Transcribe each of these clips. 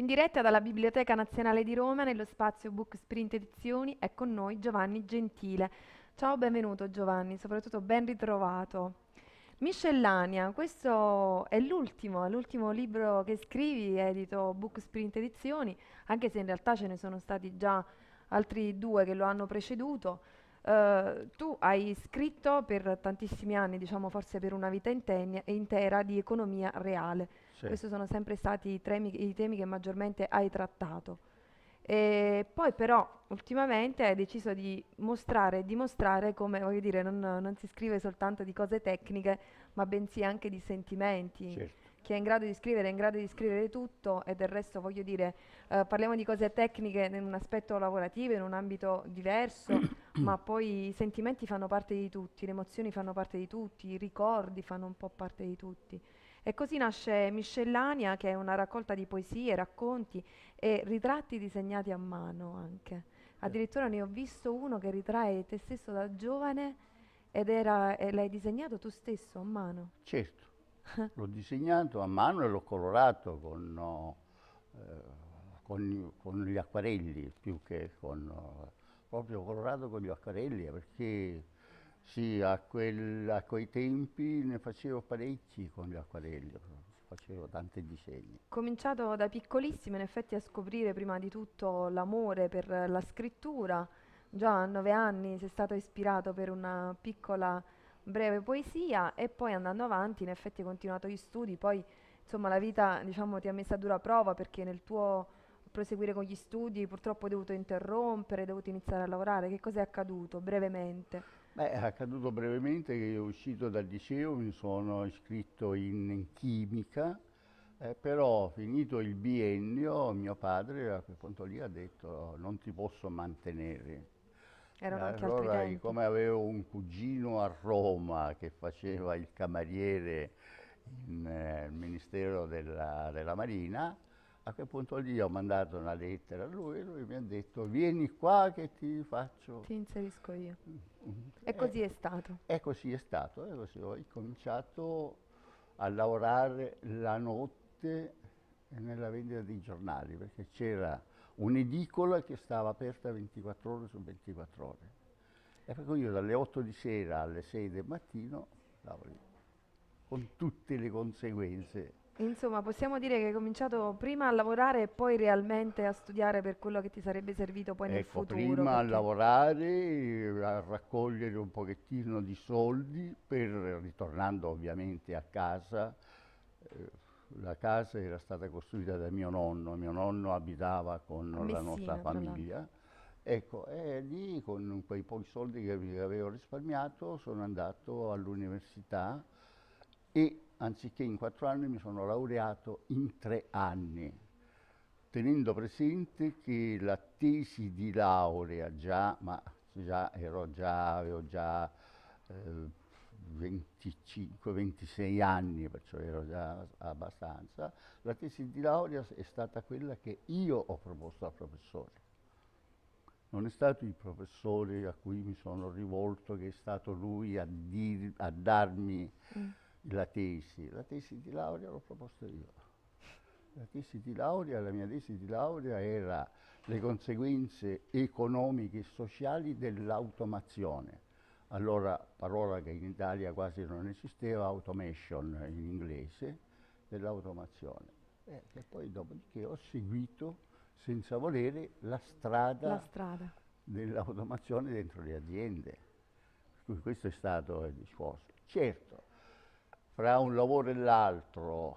In diretta dalla Biblioteca Nazionale di Roma, nello spazio Book Sprint Edizioni, è con noi Giovanni Gentile. Ciao, benvenuto Giovanni, soprattutto ben ritrovato. Miscellanea, questo è l'ultimo, l'ultimo libro che scrivi, edito Book Sprint Edizioni, anche se in realtà ce ne sono stati già altri due che lo hanno preceduto. Uh, tu hai scritto per tantissimi anni, diciamo forse per una vita intera, di economia reale. Sì. Questi sono sempre stati i, tremi, i temi che maggiormente hai trattato. E ehm, poi però ultimamente hai deciso di mostrare e dimostrare come, voglio dire, non, non, si scrive soltanto di cose tecniche, ma bensì anche di sentimenti. Certo. Chi è in grado di scrivere è in grado di scrivere tutto e del resto, voglio dire, eh, parliamo di cose tecniche in un aspetto lavorativo, in un ambito diverso, ma poi i sentimenti fanno parte di tutti, le emozioni fanno parte di tutti, i ricordi fanno un po' parte di tutti. E così nasce Miscellanea, che è una raccolta di poesie, racconti e ritratti disegnati a mano anche. Addirittura ne ho visto uno che ritrae te stesso da giovane ed era, eh, l'hai disegnato tu stesso a mano. Certo, l'ho disegnato a mano e l'ho colorato con, oh, eh, con, con, gli acquarelli più che con... Oh, proprio colorato con gli acquarelli perché sì, a, quel, a quei tempi ne facevo parecchi con gli acquarelli, facevo tanti disegni. Cominciato da piccolissimo in effetti a scoprire prima di tutto l'amore per la scrittura, già a nove anni sei stato ispirato per una piccola breve poesia e poi andando avanti in effetti hai continuato gli studi, poi insomma la vita diciamo ti ha messa a dura prova perché nel tuo proseguire con gli studi purtroppo hai dovuto interrompere, hai dovuto iniziare a lavorare, che cosa è accaduto brevemente? Beh, è accaduto brevemente che io uscito dal liceo mi sono iscritto in, chimica, eh, però finito il biennio mio padre a quel punto lì ha detto non ti posso mantenere. Erano anche allora, come avevo un cugino a Roma che faceva il cameriere in, eh, nel Ministero della, della, Marina, a quel punto lì ho mandato una lettera a lui e lui mi ha detto vieni qua che ti faccio... Ti inserisco io. E così è stato. E così è stato, e così ho cominciato a lavorare la notte nella vendita dei giornali, perché c'era un'edicola che stava aperta 24 ore su 24 ore. E per cui io dalle 8 di sera alle 6 del mattino stavo lì, con tutte le conseguenze Insomma, possiamo dire che hai cominciato prima a lavorare e poi realmente a studiare per quello che ti sarebbe servito poi ecco, nel futuro. Prima perché... a lavorare, eh, a raccogliere un pochettino di soldi per, ritornando ovviamente a casa, eh, la casa era stata costruita da mio nonno, mio nonno abitava con Messina, la nostra famiglia. Ecco, e lì con quei pochi soldi che avevo risparmiato sono andato all'università e anziché in quattro anni mi sono laureato in tre anni, tenendo presente che la tesi di laurea già, ma già, già avevo già eh, 25-26 anni, perciò ero già abbastanza, la tesi di laurea è stata quella che io ho proposto al professore. Non è stato il professore a cui mi sono rivolto che è stato lui a, dir, a darmi... Mm la tesi. La tesi di laurea l'ho proposta io. La tesi di laurea, la mia tesi di laurea era le conseguenze economiche e sociali dell'automazione. Allora, parola che in Italia quasi non esisteva, automation in inglese, dell'automazione. Eh, e poi dopodiché ho seguito, senza volere, la strada, la strada. dell'automazione dentro le aziende. Per cui questo è stato il discorso. Certo, fra un lavoro e l'altro,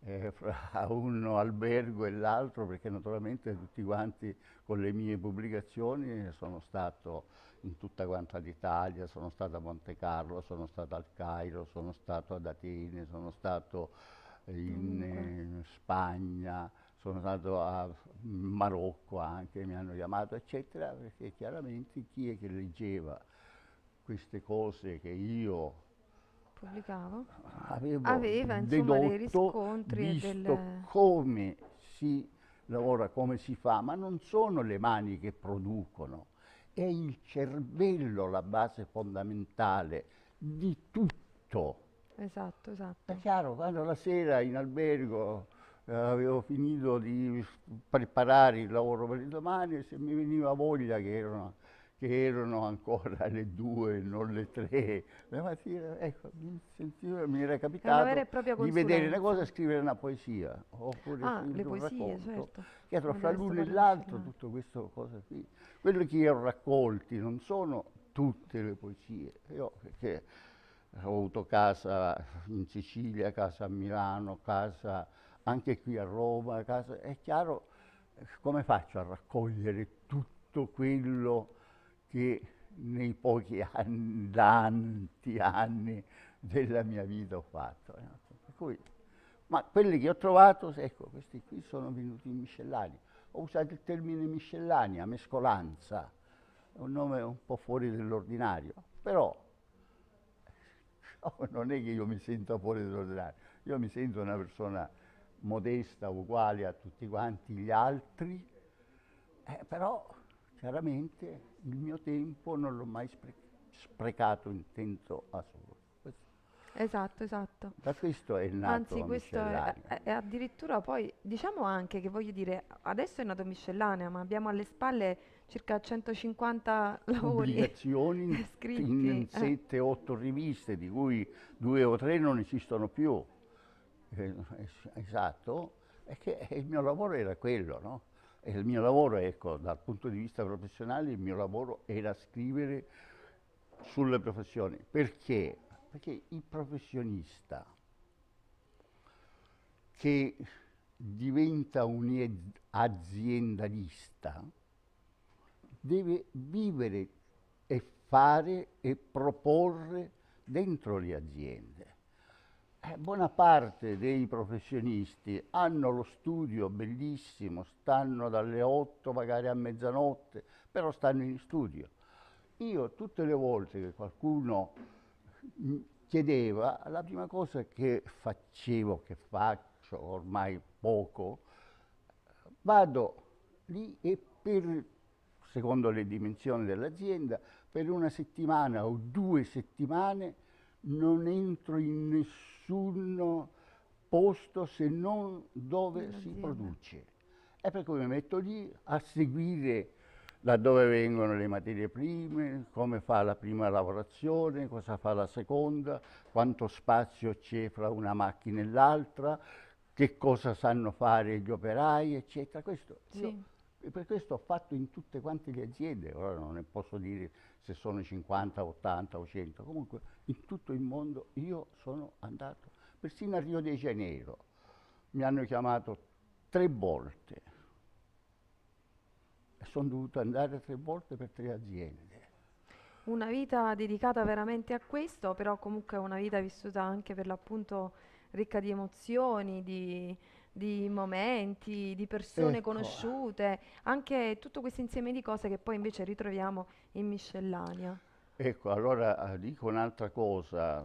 eh, fra un albergo e l'altro, perché naturalmente tutti quanti con le mie pubblicazioni sono stato in tutta quanta l'Italia, sono stato a Monte Carlo, sono stato al Cairo, sono stato ad Atene, sono stato in, in eh, Spagna, sono stato a Marocco anche, mi hanno chiamato eccetera, perché chiaramente chi è che leggeva queste cose che io pubblicava aveva, aveva insomma, dei riscontri visto del... come si lavora, come si fa, ma non sono le mani che producono, è il cervello la base fondamentale di tutto. Esatto, esatto. È chiaro, quando la sera in albergo eh, avevo finito di preparare il lavoro per il domani, se mi veniva voglia che era una che erano ancora le due, non le tre. La mattina, ecco, mi, sentivo, mi era capitato di vedere una cosa e scrivere una poesia. Oppure ah, le poesie, racconto, certo. Che fra l'uno e l'altro, tutto questo cosa qui. Quello che io ho raccolti non sono tutte le poesie. Io, perché ho avuto casa in Sicilia, casa a Milano, casa anche qui a Roma, casa... È chiaro, come faccio a raccogliere tutto quello che nei pochi anni, tanti anni della mia vita ho fatto. Eh. Cui, ma quelli che ho trovato, ecco, questi qui sono venuti in miscellanea. Ho usato il termine miscellanea, mescolanza, un nome un po' fuori dell'ordinario, però non è che io mi sento fuori dell'ordinario, io mi sento una persona modesta, uguale a tutti quanti gli altri, eh, però chiaramente il mio tempo non l'ho mai spre sprecato in senso assoluto. Esatto, esatto. Da questo è nato Anzi, questo è, è, addirittura poi, diciamo anche che voglio dire, adesso è nato miscellanea, ma abbiamo alle spalle circa 150 lavori Pubblicazioni scritti. in 7-8 eh. riviste, di cui due o tre non esistono più. Eh, esatto, e eh, il mio lavoro era quello, no? E il mio lavoro, ecco, dal punto di vista professionale, il mio lavoro era scrivere sulle professioni. Perché? Perché il professionista che diventa un aziendalista deve vivere e fare e proporre dentro le aziende. Eh, buona parte dei professionisti hanno lo studio bellissimo, stanno dalle 8 magari a mezzanotte, però stanno in studio. Io tutte le volte che qualcuno mm, chiedeva, la prima cosa che facevo, che faccio ormai poco, vado lì e per, secondo le dimensioni dell'azienda, per una settimana o due settimane non entro in nessun nessun posto se non dove si produce. E per cui mi metto lì a seguire da dove vengono le materie prime, come fa la prima lavorazione, cosa fa la seconda, quanto spazio c'è fra una macchina e l'altra, che cosa sanno fare gli operai, eccetera. Questo sì per questo ho fatto in tutte quante le aziende, ora non ne posso dire se sono 50, 80 o 100, comunque in tutto il mondo io sono andato, persino a Rio de Janeiro, mi hanno chiamato tre volte, sono dovuto andare tre volte per tre aziende. Una vita dedicata veramente a questo, però comunque una vita vissuta anche per l'appunto ricca di emozioni, di di momenti, di ecco. persone ecco. conosciute, anche tutto questo insieme di cose che poi invece ritroviamo in miscellanea. Ecco, allora eh, dico un'altra cosa,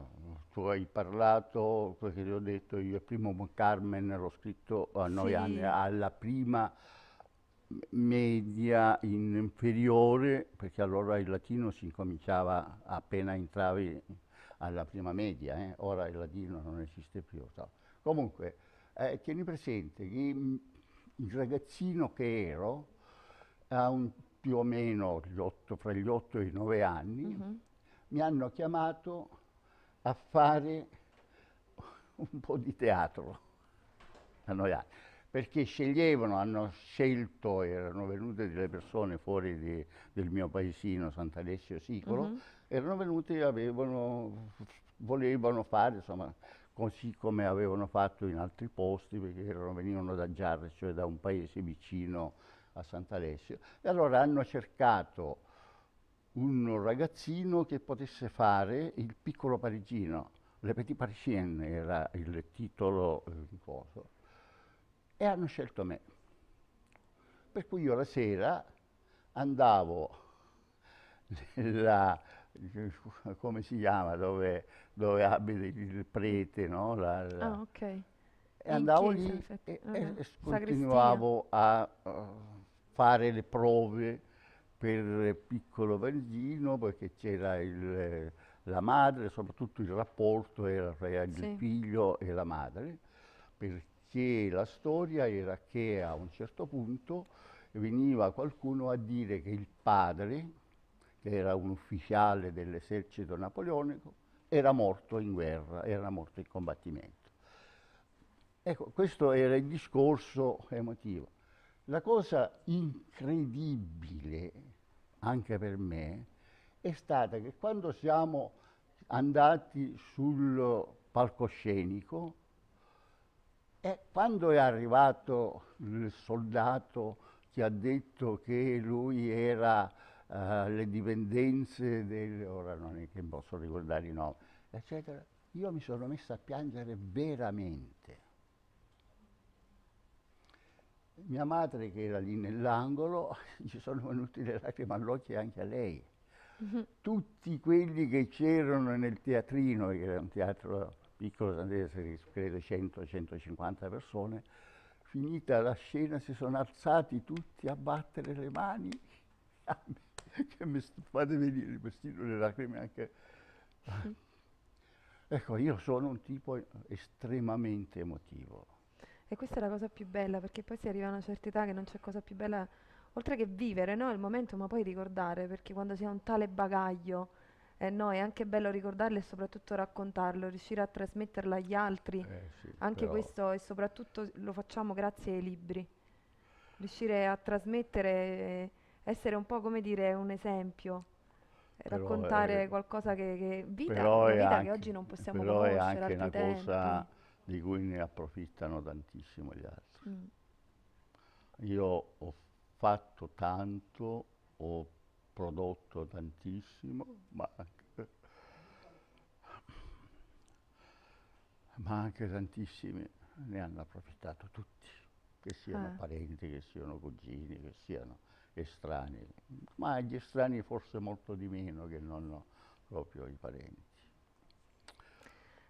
tu hai parlato, quello che ti ho detto, io il primo Carmen l'ho scritto a eh, noi sì. anni, alla prima media in inferiore, perché allora il latino si incominciava appena entravi alla prima media, eh? ora il latino non esiste più. So. Comunque, eh, tieni presente che il ragazzino che ero, ha un, più o meno otto, fra gli 8 e i 9 anni, mm -hmm. mi hanno chiamato a fare un po' di teatro a Noiano, perché sceglievano, hanno scelto, erano venute delle persone fuori di, del mio paesino, Sant'Alessio Sicolo, mm -hmm. erano venute e volevano fare, insomma, così come avevano fatto in altri posti, perché erano, venivano da Giarre, cioè da un paese vicino a Sant'Alessio. E allora hanno cercato un ragazzino che potesse fare il piccolo parigino, Le Petit Parisienne era il titolo, eh, il coso, e hanno scelto me. Per cui io la sera andavo nella come si chiama, dove, dove abita il prete, no? La, la... Ah, ok. E andavo chiesa, lì e, okay. e ah, ah. continuavo a uh, fare le prove per piccolo Vergino, perché c'era la madre, soprattutto il rapporto era tra il sì. figlio e la madre, perché la storia era che a un certo punto veniva qualcuno a dire che il padre, che era un ufficiale dell'esercito napoleonico, era morto in guerra, era morto in combattimento. Ecco, questo era il discorso emotivo. La cosa incredibile, anche per me, è stata che quando siamo andati sul palcoscenico, e quando è arrivato il soldato che ha detto che lui era eh, le dipendenze, del, ora non è che posso ricordare i nomi, eccetera, io mi sono messa a piangere veramente. Mia madre che era lì nell'angolo, ci sono venute le lacrime all'occhio anche a lei. Mhm. Tutti quelli che c'erano nel teatrino, che era un teatro piccolo credo 100-150 persone, finita la scena si sono alzati tutti a battere le mani. che mi fate venire persino le lacrime anche... ecco, io sono un tipo estremamente emotivo. E questa è la cosa più bella, perché poi si arriva a una certa età che non c'è cosa più bella, oltre che vivere no? il momento, ma poi ricordare, perché quando si ha un tale bagaglio, eh, no, è anche bello ricordarlo e soprattutto raccontarlo, riuscire a trasmetterlo agli altri, eh sì, anche questo e soprattutto lo facciamo grazie ai libri, riuscire a trasmettere... Eh, essere un po' come dire un esempio, però raccontare è, eh, qualcosa che, che vita, però vita anche, che oggi non possiamo però conoscere. Però è anche una tempi. cosa di cui ne approfittano tantissimo gli altri. Mm. Io ho fatto tanto, ho prodotto tantissimo, ma anche, ma anche tantissimi ne hanno approfittato tutti, che siano ah. parenti, che siano cugini, che siano estranei, ma gli estranei forse molto di meno che non proprio i parenti.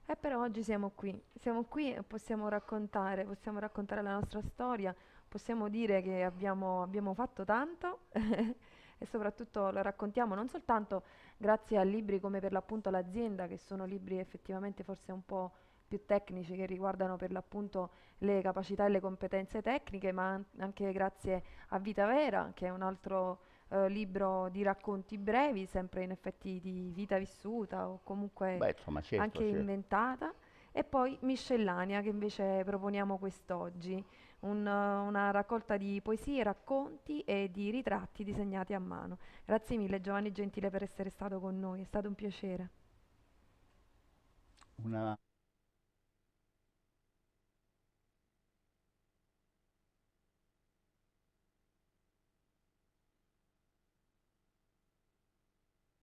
Eh, però oggi siamo qui, siamo qui e possiamo raccontare, possiamo raccontare la nostra storia, possiamo dire che abbiamo, abbiamo fatto tanto e soprattutto lo raccontiamo non soltanto grazie a libri come per l'appunto l'azienda, che sono libri effettivamente forse un po' più tecnici che riguardano per l'appunto le capacità e le competenze tecniche, ma anche grazie a Vita Vera, che è un altro eh, libro di racconti brevi, sempre in effetti di vita vissuta o comunque Beh, insomma, certo, anche certo. inventata. E poi Miscellanea, che invece proponiamo quest'oggi, un, una raccolta di poesie, racconti e di ritratti disegnati a mano. Grazie mille Giovanni Gentile per essere stato con noi, è stato un piacere. Una